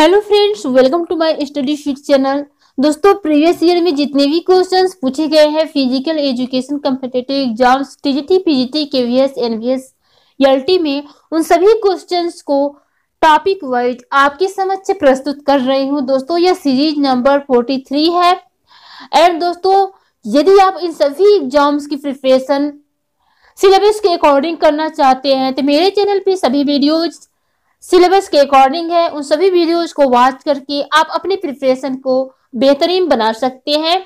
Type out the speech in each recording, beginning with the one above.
hello friends welcome to my study sheet channel दोस्तों previous year में जितने भी क्वेश्चंस पूछे गए हैं physical education competitive exams TGT PGT KVS NVS LT में उन सभी क्वेश्चंस को टॉपिक वाइज आपके समक्ष प्रस्तुत कर रही हूं दोस्तों यह सीरीज नंबर फोर्टी थ्री है एंड दोस्तों यदि आप इन सभी एग्जाम्स की प्रिपरेशन सिलेबस के अकॉर्डिंग करना चाहते हैं तो मेरे चैनल पे सभी वीडियोज सिलेबस के अकॉर्डिंग है उन सभी वीडियोज को वॉच करके आप अपने प्रिपरेशन को बेहतरीन बना सकते हैं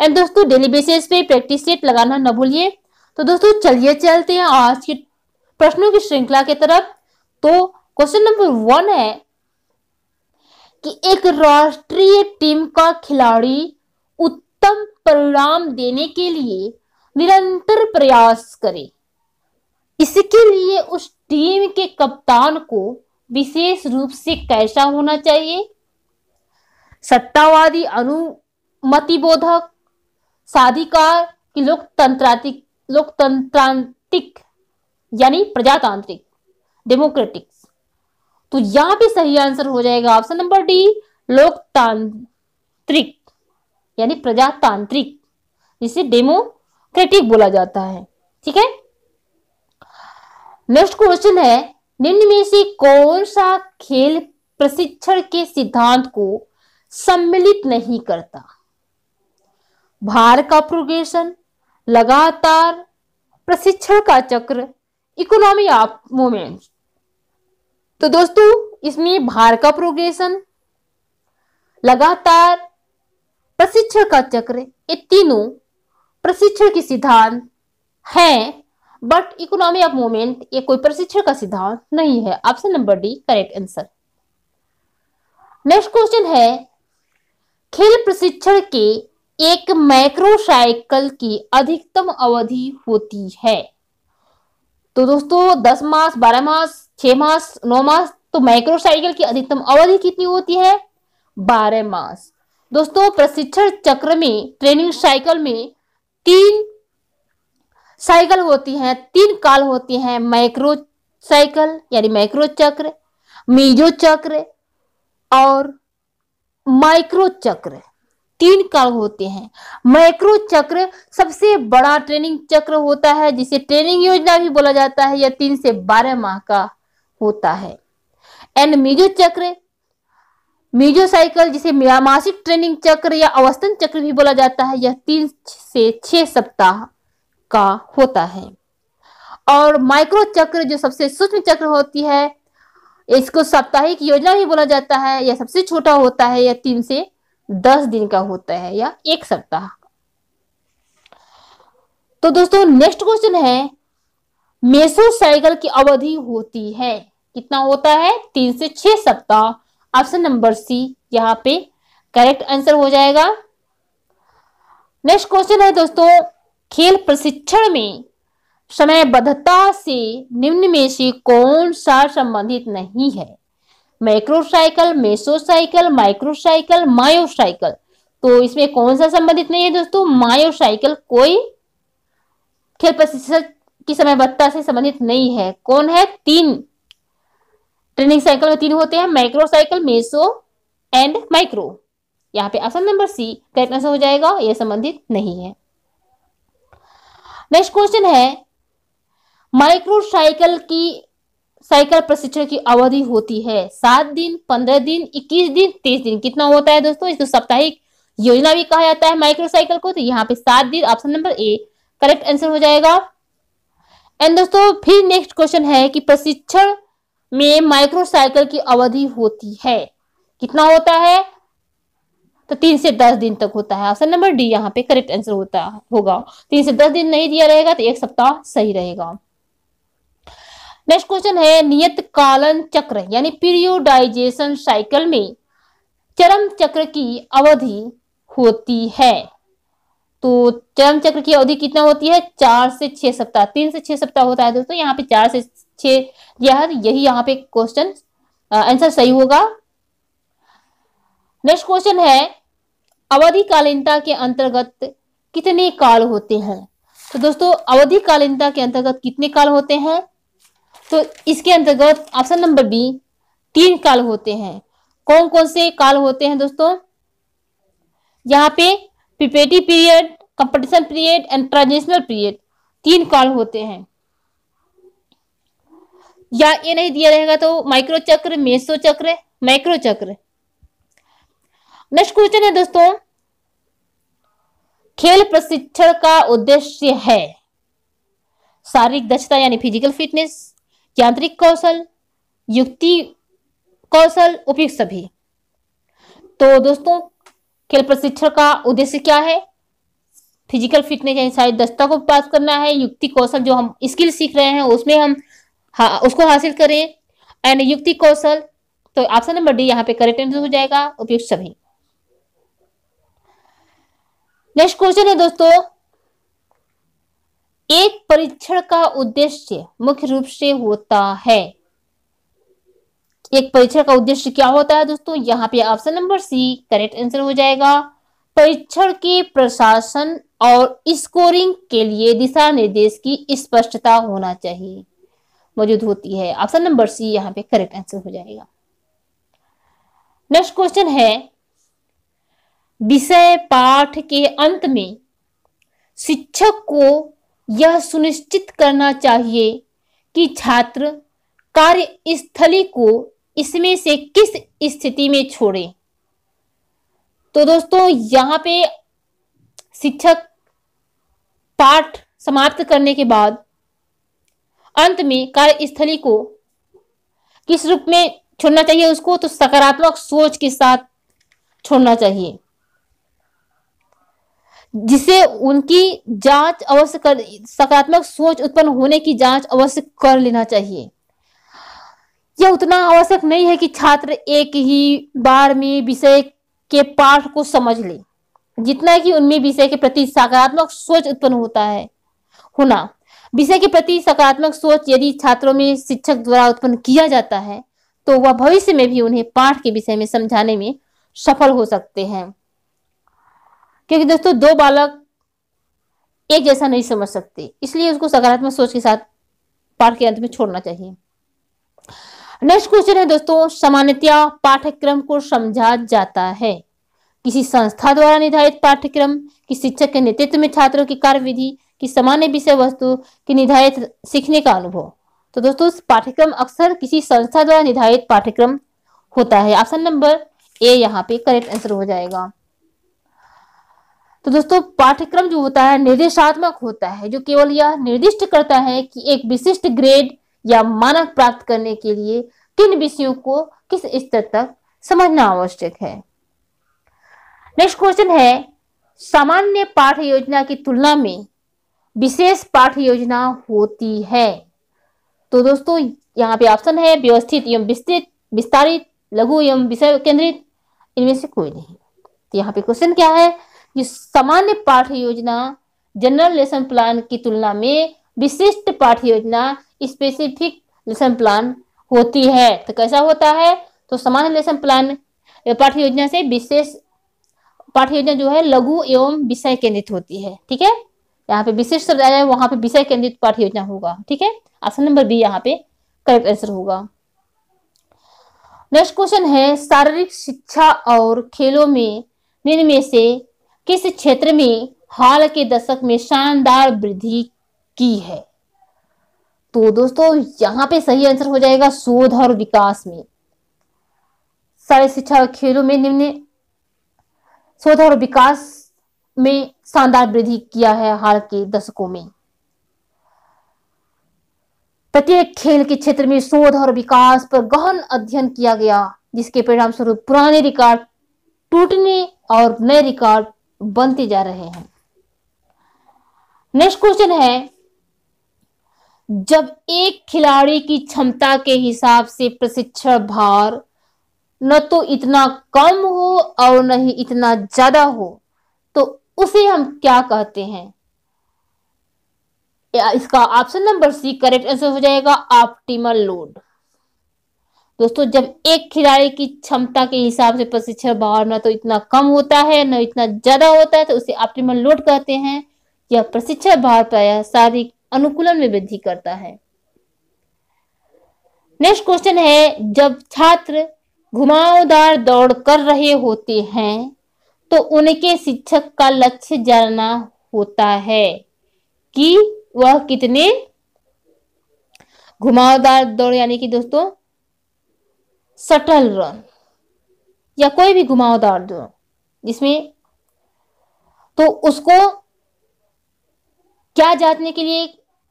एंड दोस्तों डेली बेसिस पे प्रैक्टिस सेट लगाना न भूलिए तो दोस्तों चलिए चलते हैं आज के प्रश्नों की श्रृंखला की तरफ तो क्वेश्चन नंबर वन है कि एक राष्ट्रीय टीम का खिलाड़ी उत्तम परिणाम देने के लिए निरंतर प्रयास करे इसके लिए उस टीम के कप्तान को विशेष रूप से कैसा होना चाहिए सत्तावादी अनुमति बोधक साधिकार कि लोकतंत्रातिक लोकतंत्रांतिक यानी प्रजातांत्रिक डेमोक्रेटिक तो यहां पे सही आंसर हो जाएगा ऑप्शन नंबर डी लोकतांत्रिक यानी प्रजातांत्रिक जिसे डेमोक्रेटिक बोला जाता है ठीक है नेक्स्ट क्वेश्चन है निम्न में से कौन सा खेल प्रशिक्षण के सिद्धांत को सम्मिलित नहीं करता भार का प्रोग्रेशन लगातार प्रशिक्षण का चक्र इकोनॉमी ऑफ मूवमेंट तो दोस्तों इसमें भार का प्रोग्रेशन लगातार प्रशिक्षण का चक्र ये तीनों प्रशिक्षण के सिद्धांत हैं बट इकोनॉमी ऑफ मूवमेंट ये कोई प्रशिक्षण का सिद्धांत नहीं है option number D correct answer next question है खेल प्रशिक्षण के एक माइक्रो की अधिकतम अवधि होती है तो दोस्तों दस मास बारह मास छह मास नौ मास तो माइक्रो की अधिकतम अवधि कितनी होती है बारह मास दोस्तों प्रशिक्षण चक्र में ट्रेनिंग साइकिल में तीन साइकिल होती हैं तीन काल होती हैं माइक्रो साइकिल यानी माइक्रो चक्र मीजो चक्र और माइक्रो चक्र तीन काल होते हैं माइक्रो चक्र सबसे बड़ा ट्रेनिंग चक्र होता है जिसे ट्रेनिंग योजना भी बोला जाता है यह तीन से बारह माह का होता है एंड मीजो चक्र मीजो साइकिल जिसे मासिक ट्रेनिंग चक्र या अवस्थन चक्र भी बोला जाता है यह तीन से छह सप्ताह का होता है और माइक्रो चक्र जो सबसे सूक्ष्म चक्र होती है इसको साप्ताहिक योजना भी बोला जाता है यह सबसे छोटा होता है या तीन से दस दिन का होता है या एक सप्ताह तो दोस्तों नेक्स्ट क्वेश्चन है मेसो साइकिल की अवधि होती है कितना होता है तीन से छह सप्ताह ऑप्शन नंबर सी यहाँ पे करेक्ट आंसर हो जाएगा नेक्स्ट क्वेश्चन है दोस्तों खेल प्रशिक्षण में समयबद्धता से निम्न में से कौन सा संबंधित नहीं है माइक्रोसाइकिल मेसोसाइकिल माइक्रोसाइकिल मायोसाइकिल तो इसमें कौन सा संबंधित नहीं है दोस्तों मायोसाइकिल कोई खेल प्रशिक्षण की समयबद्धता से संबंधित नहीं है कौन है तीन ट्रेनिंग साइकिल में तीन होते हैं माइक्रोसाइकिल मेसो एंड माइक्रो यहाँ पे option number C correct answer हो जाएगा यह संबंधित नहीं है नेक्स्ट क्वेश्चन है माइक्रो साइकिल की साइकिल प्रशिक्षण की अवधि होती है सात दिन पंद्रह दिन इक्कीस दिन तीस दिन कितना होता है दोस्तों इसको तो साप्ताहिक योजना भी कहा जाता है माइक्रोसाइकिल को तो यहाँ पे सात दिन option number A correct answer हो जाएगा एंड दोस्तों फिर नेक्स्ट क्वेश्चन है कि प्रशिक्षण में साइकिल की अवधि होती है कितना होता है तो तीन से दस दिन तक होता है ऑप्शन नंबर डी यहाँ पे करेक्ट आंसर होता होगा तीन से दस दिन नहीं दिया रहेगा तो एक सप्ताह सही रहेगा नेक्स्ट क्वेश्चन है नियत कालन चक्र यानी पीरियोडाइजेशन साइकिल में चरम चक्र की अवधि होती है तो चरम चक्र की अवधि कितना होती है चार से छह सप्ताह तीन से छह सप्ताह होता है दोस्तों यहाँ पे चार से छह यही यहाँ पे क्वेश्चन आंसर सही होगा नेक्स्ट क्वेश्चन है अवधि कालीनता के अंतर्गत कितने काल होते हैं तो दोस्तों अवधि कालीनता के अंतर्गत कितने काल होते हैं तो इसके अंतर्गत ऑप्शन नंबर बी तीन काल होते हैं कौन कौन से काल होते हैं दोस्तों यहाँ पे preparatory period competition period and transitional period तीन काल होते हैं या ये नहीं दिया रहेगा तो माइक्रो चक्र मेसो चक्र माइक्रो चक्र नेक्स्ट क्वेश्चन है दोस्तों खेल प्रशिक्षण का उद्देश्य है शारीरिक दक्षता यानी फिजिकल फिटनेस यांत्रिक कौशल युक्ति कौशल उपयुक्त सभी तो दोस्तों खेल प्रशिक्षण का उद्देश्य क्या है फिजिकल फिटनेस यानी शारीरिक दक्षता को पास करना है युक्ति कौशल जो हम स्किल सीख रहे हैं उसमें हम हा, उसको हासिल करें एंड युक्ति कौशल तो ऑप्शन नंबर डी यहाँ पे करेक्ट आंसर हो जाएगा उपयुक्त सभी नेक्स्ट क्वेश्चन है दोस्तों एक परीक्षण का उद्देश्य मुख्य रूप से होता है एक परीक्षण का उद्देश्य क्या होता है दोस्तों यहाँ पे option number C correct answer हो जाएगा परीक्षण के प्रशासन और स्कोरिंग के लिए दिशा निर्देश की स्पष्टता होना चाहिए मौजूद होती है ऑप्शन नंबर सी यहाँ पे करेक्ट आंसर हो जाएगा नेक्स्ट क्वेश्चन है विषय पाठ के अंत में शिक्षक को यह सुनिश्चित करना चाहिए कि छात्र कार्यस्थली को इसमें से किस स्थिति में छोड़े तो दोस्तों यहाँ पे शिक्षक पाठ समाप्त करने के बाद अंत में कार्यस्थली को किस रूप में छोड़ना चाहिए उसको तो सकारात्मक सोच के साथ छोड़ना चाहिए जिसे उनकी जांच अवश्य कर सकारात्मक सोच उत्पन्न होने की जांच अवश्य कर लेना चाहिए यह उतना आवश्यक नहीं है कि छात्र एक ही बार में विषय के पाठ को समझ ले जितना कि उनमें विषय के प्रति सकारात्मक सोच उत्पन्न होता है होना विषय के प्रति सकारात्मक सोच यदि छात्रों में शिक्षक द्वारा उत्पन्न किया जाता है तो वह भविष्य में भी उन्हें पाठ के विषय में समझाने में सफल हो सकते हैं क्योंकि दोस्तों दो बालक एक जैसा नहीं समझ सकते इसलिए उसको सकारात्मक सोच के साथ पाठ के अंत में छोड़ना चाहिए नेक्स्ट क्वेश्चन है दोस्तों सामान्यतया पाठ्यक्रम को समझा जाता है किसी संस्था द्वारा निर्धारित पाठ्यक्रम की शिक्षक के नेतृत्व में छात्रों की कार्यविधि की सामान्य विषय वस्तु की निर्धारित सीखने का अनुभव तो दोस्तों पाठ्यक्रम अक्सर किसी संस्था द्वारा निर्धारित पाठ्यक्रम होता है ऑप्शन नंबर ए यहाँ पे करेक्ट आंसर हो जाएगा तो दोस्तों पाठ्यक्रम जो होता है निर्देशात्मक होता है जो केवल यह निर्दिष्ट करता है कि एक विशिष्ट ग्रेड या मानक प्राप्त करने के लिए किन विषयों को किस स्तर तक समझना आवश्यक है नेक्स्ट क्वेश्चन है सामान्य पाठ योजना की तुलना में विशेष पाठ योजना होती है तो दोस्तों यहाँ पे ऑप्शन है व्यवस्थित एवं विस्तृत विस्तारित लघु एवं विषय केंद्रित इनमें से कोई नहीं तो यहाँ पे क्वेश्चन क्या है कि सामान्य पाठ्य योजना जनरल लेसन प्लान की तुलना में विशिष्ट पाठ्य योजना स्पेसिफिक लेसन प्लान होती है तो कैसा होता है तो सामान्य लेसन प्लान पाठ्य योजना से विशेष पाठ्य योजना जो है लघु एवं विषय केंद्रित होती है ठीक है यहाँ पे विशेष शब्द आया वहां पे विषय केंद्रित पाठ्य योजना होगा ठीक है ऑप्शन नंबर बी यहाँ पे करेक्ट आंसर होगा नेक्स्ट क्वेश्चन है शारीरिक शिक्षा और खेलों में निम्न में से किस क्षेत्र में हाल के दशक में शानदार वृद्धि की है तो दोस्तों यहाँ पे सही आंसर हो जाएगा शोध और विकास में सारे शिक्षा और खेलों में निम्न शोध और विकास में शानदार वृद्धि किया है हाल के दशकों में प्रत्येक खेल के क्षेत्र में शोध और विकास पर गहन अध्ययन किया गया जिसके परिणाम स्वरूप पुराने रिकॉर्ड टूटने और नए रिकॉर्ड बनते जा रहे हैं नेक्स्ट क्वेश्चन है जब एक खिलाड़ी की क्षमता के हिसाब से प्रशिक्षण भार न तो इतना कम हो और न ही इतना ज्यादा हो तो उसे हम क्या कहते हैं इसका option number C correct answer हो जाएगा ऑप्टिमल लोड दोस्तों जब एक खिलाड़ी की क्षमता के हिसाब से प्रशिक्षण बाहर न तो इतना कम होता है न इतना ज्यादा होता है तो उसे ऑप्टिमल लोड कहते हैं यह प्रशिक्षण बाहर प्राय शारीरिक अनुकूलन में वृद्धि करता है नेक्स्ट क्वेश्चन है जब छात्र घुमावदार दौड़ कर रहे होते हैं तो उनके शिक्षक का लक्ष्य जानना होता है कि वह कितने घुमावदार दौड़ यानी कि दोस्तों सटल रन या कोई भी घुमावदार रन जिसमें तो उसको क्या जांचने के लिए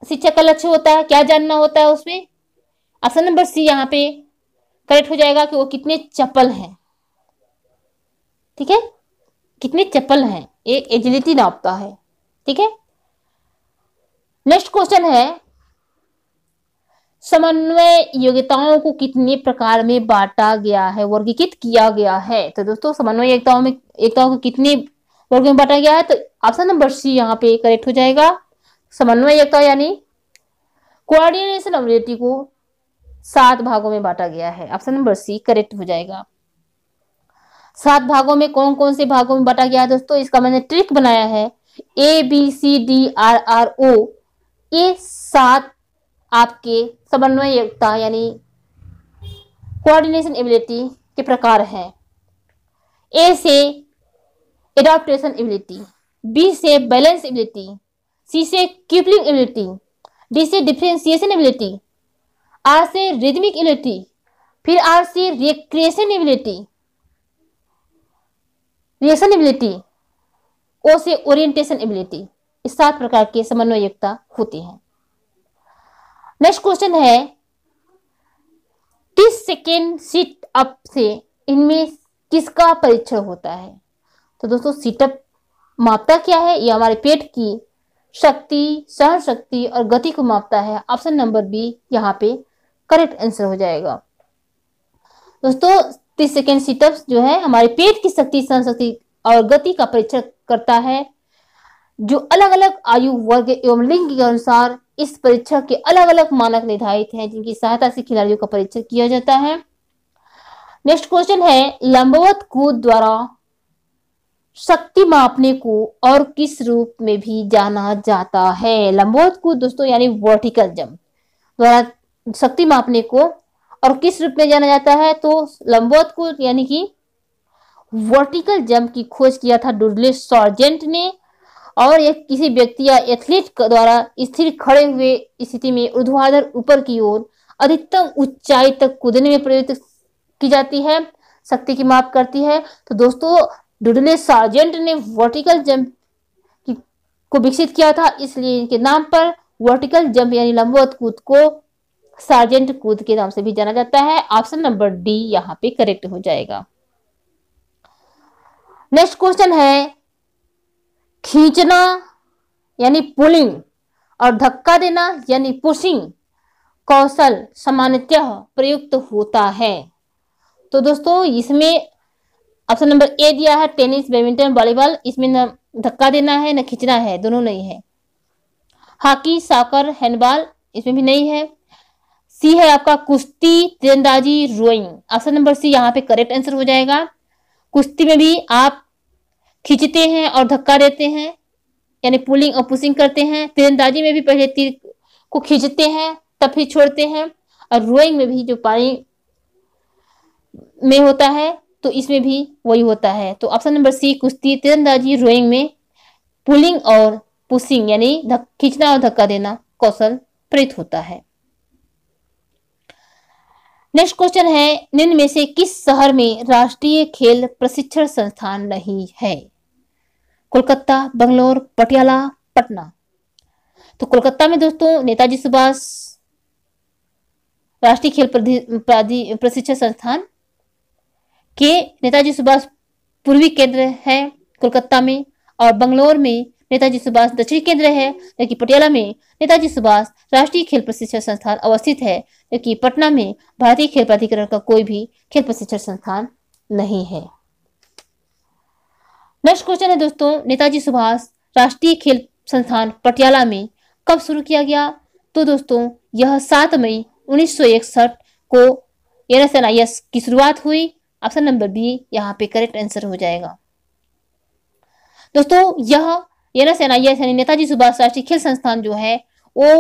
शिक्षक का लक्ष्य होता है क्या जानना होता है उसमें ऑप्शन नंबर सी यहाँ पे करेक्ट हो जाएगा कि वो कितने चप्पल हैं ठीक है कितने चप्पल हैं ये एजिलिटी नापता है ठीक है नेक्स्ट क्वेश्चन है समन्वय योग्यताओं को कितने प्रकार में बांटा गया है वर्गीकृत किया गया है तो दोस्तों समन्वय एकताओं में एकताओं को कितने वर्ग में बांटा गया है तो ऑप्शन नंबर सी यहाँ पे करेक्ट हो जाएगा समन्वय एकता यानी कोऑर्डिनेशन अबिलिटी को सात भागों में बांटा गया है ऑप्शन नंबर सी करेक्ट हो जाएगा सात भागों में कौन कौन से भागों में बांटा गया है दोस्तों इसका मैंने ट्रिक बनाया है A B C D R R O ये सात आपके समन्वय यानी कोऑर्डिनेशन एबिलिटी के प्रकार हैं ए से एडॉप्टेशन एबिलिटी बी से बैलेंस एबिलिटी सी से क्यूपलिंग एबिलिटी डी से डिफ्रेंसिएशन एबिलिटी आर से रिदमिक एबिलिटी फिर आर से recreation ability reaction ability O से ओरिएंटेशन एबिलिटी इस सात प्रकार के समन्वयता होती हैं नेक्स्ट क्वेश्चन है तीस सेकेंड सीट अप से इनमें किसका परीक्षण होता है तो दोस्तों सिटअप मापता क्या है ये हमारे पेट की शक्ति सहन शक्ति और गति को मापता है ऑप्शन नंबर बी यहाँ पे करेक्ट आंसर हो जाएगा दोस्तों तीस सेकेंड सिटअप्स जो है हमारे पेट की शक्ति सहन शक्ति और गति का परीक्षण करता है जो अलग अलग आयु वर्ग एवं लिंग के अनुसार इस परीक्षा के अलग अलग मानक निर्धारित हैं जिनकी सहायता से खिलाड़ियों का परीक्षण किया जाता है नेक्स्ट क्वेश्चन है लंबवत कूद द्वारा शक्ति मापने को और किस रूप में भी जाना जाता है लंबवत कूद दोस्तों यानी वर्टिकल जंप द्वारा शक्ति मापने को और किस रूप में जाना जाता है तो लंबवत कूद यानी कि वर्टिकल जंप की खोज किया था डुडले सॉर्जेंट ने और यह किसी व्यक्ति या एथलीट द्वारा स्थिर खड़े हुए स्थिति में ऊर्ध्वाधर ऊपर की ओर अधिकतम ऊंचाई तक कूदने में प्रयुक्त की जाती है शक्ति की माप करती है तो दोस्तों डुडले सार्जेंट ने वर्टिकल जंप को विकसित किया था इसलिए इनके नाम पर वर्टिकल जंप यानी लंबवत कूद को सार्जेंट कूद के नाम से भी जाना जाता है ऑप्शन नंबर डी यहाँ पे करेक्ट हो जाएगा नेक्स्ट क्वेश्चन है खींचना यानी पुलिंग और धक्का देना यानी पुशिंग कौशल सामान्यतः प्रयुक्त होता है तो दोस्तों इसमें ऑप्शन नंबर ए दिया है टेनिस बैडमिंटन वॉलीबॉल इसमें न धक्का देना है न खींचना है दोनों नहीं है हॉकी साकर हैंडबॉल इसमें भी नहीं है सी है आपका कुश्ती तीरंदाजी रोइंग ऑप्शन नंबर सी यहाँ पे करेक्ट आंसर हो जाएगा कुश्ती में भी आप खींचते हैं और धक्का देते हैं यानी पुलिंग और पुशिंग करते हैं तीरंदाजी में भी पहले तीर को खींचते हैं तब फिर छोड़ते हैं और रोइंग में भी जो पानी में होता है तो इसमें भी वही होता है तो ऑप्शन नंबर सी कुश्ती तीरंदाजी रोइंग में पुलिंग और पुशिंग यानी खींचना और धक्का देना कौशल प्रेरित होता है नेक्स्ट क्वेश्चन है निम्न में से किस शहर में राष्ट्रीय खेल प्रशिक्षण संस्थान नहीं है कोलकाता बंगलोर पटियाला पटना तो कोलकाता में दोस्तों नेताजी सुभाष राष्ट्रीय खेल प्रशिक्षण संस्थान के नेताजी सुभाष पूर्वी केंद्र है कोलकाता में और बंगलोर में नेताजी सुभाष दक्षिणी केंद्र है जबकि पटियाला में नेताजी सुभाष राष्ट्रीय खेल प्रशिक्षण संस्थान अवस्थित है जबकि पटना में भारतीय खेल प्राधिकरण का कोई भी खेल प्रशिक्षण संस्थान नहीं है नेक्स्ट क्वेश्चन है दोस्तों नेताजी सुभाष राष्ट्रीय खेल संस्थान पटियाला में कब शुरू किया गया तो दोस्तों यह सात मई उन्नीस को एन की शुरुआत हुई ऑप्शन नंबर बी यहाँ पे करेक्ट आंसर हो जाएगा दोस्तों यह एन यानी नेताजी सुभाष राष्ट्रीय खेल संस्थान जो है वो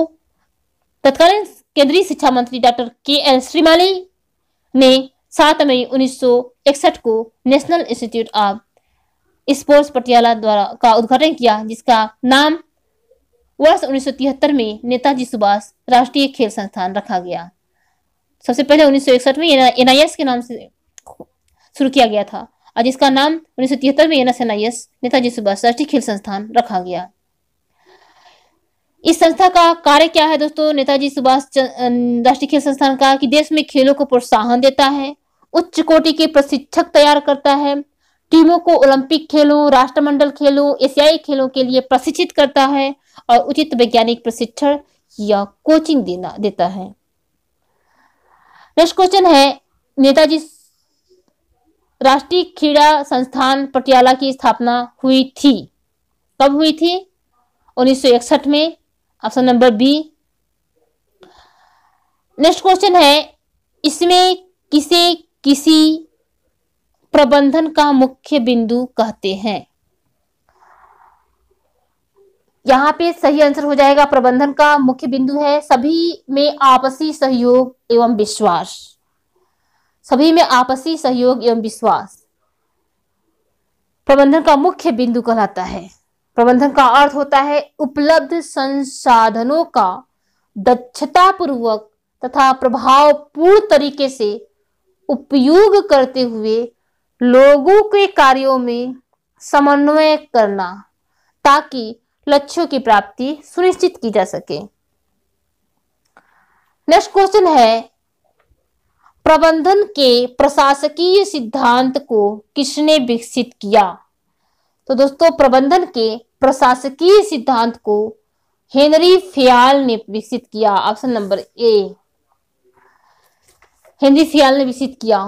तत्कालीन केंद्रीय शिक्षा मंत्री डॉक्टर के एल श्रीमाली ने सात मई उन्नीस को National Institute of Sports Patiala द्वारा का उद्घाटन किया जिसका नाम वर्ष उन्नीस में नेताजी सुभाष राष्ट्रीय खेल संस्थान रखा गया सबसे पहले उन्नीस में एनआईएस के नाम से शुरू किया गया था और जिसका नाम उन्नीस में एनएस एनआईएस नेताजी सुभाष राष्ट्रीय खेल संस्थान रखा गया इस संस्था का कार्य क्या है दोस्तों नेताजी सुभाष राष्ट्रीय खेल संस्थान का कि देश में खेलों को प्रोत्साहन देता है उच्च कोटि के प्रशिक्षक तैयार करता है टीमों को ओलंपिक खेलों राष्ट्रमंडल खेलों एशियाई खेलों के लिए प्रशिक्षित करता है और उचित वैज्ञानिक प्रशिक्षण या कोचिंग देना देता है नेक्स्ट क्वेश्चन है नेताजी राष्ट्रीय क्रीड़ा संस्थान पटियाला की स्थापना हुई थी कब हुई थी 1961 में option number B next question है इसमें किसे किसी प्रबंधन का मुख्य बिंदु कहते हैं यहाँ पे सही आंसर हो जाएगा प्रबंधन का मुख्य बिंदु है सभी में आपसी सहयोग एवं विश्वास सभी में आपसी सहयोग एवं विश्वास प्रबंधन का मुख्य बिंदु कहलाता है प्रबंधन का अर्थ होता है उपलब्ध संसाधनों का दक्षता पूर्वक तथा प्रभावपूर्ण तरीके से उपयोग करते हुए लोगों के कार्यों में समन्वय करना ताकि लक्ष्यों की प्राप्ति सुनिश्चित की जा सके नेक्स्ट क्वेश्चन है प्रबंधन के प्रशासकीय सिद्धांत को किसने विकसित किया तो दोस्तों प्रबंधन के प्रशासकीय सिद्धांत को हेनरी फियाल ने विकसित किया ऑप्शन नंबर ए हेनरी फियाल ने विकसित किया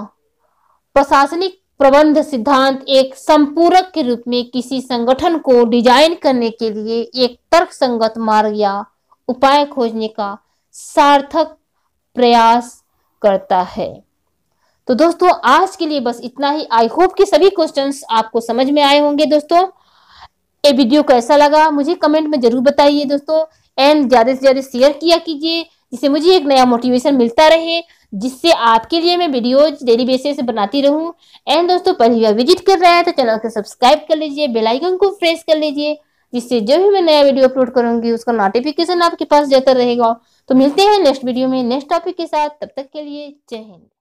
प्रशासनिक प्रबंध सिद्धांत एक संपूरक के रूप में किसी संगठन को डिजाइन करने के लिए एक तर्कसंगत मार्ग या उपाय खोजने का सार्थक प्रयास करता है तो दोस्तों आज के लिए बस इतना ही आई होप कि सभी क्वेश्चंस आपको समझ में आए होंगे दोस्तों ये वीडियो कैसा लगा मुझे कमेंट में जरूर बताइए दोस्तों एंड ज्यादा से ज्यादा शेयर किया कीजिए इससे मुझे एक नया मोटिवेशन मिलता रहे जिससे आपके लिए मैं वीडियोज डेली बेसिस बनाती रहूं एंड दोस्तों पहली बार विजिट कर रहा है तो चैनल को सब्सक्राइब कर लीजिए बेल आइकन को प्रेस कर लीजिए जिससे जब भी मैं नया वीडियो अपलोड करूंगी उसका नोटिफिकेशन आपके पास जाता रहेगा तो मिलते हैं नेक्स्ट वीडियो में नेक्स्ट टॉपिक के साथ तब तक के लिए जय हिंद